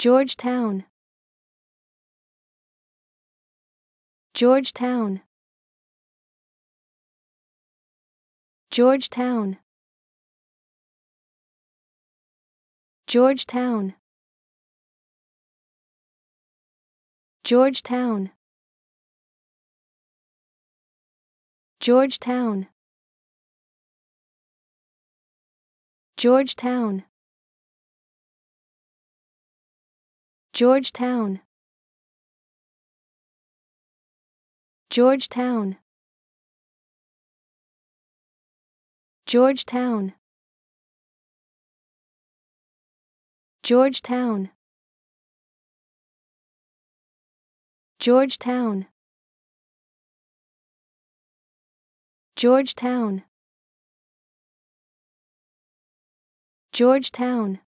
Georgetown Georgetown Georgetown Georgetown Georgetown Georgetown Georgetown Georgetown Georgetown Georgetown Georgetown Georgetown Georgetown Georgetown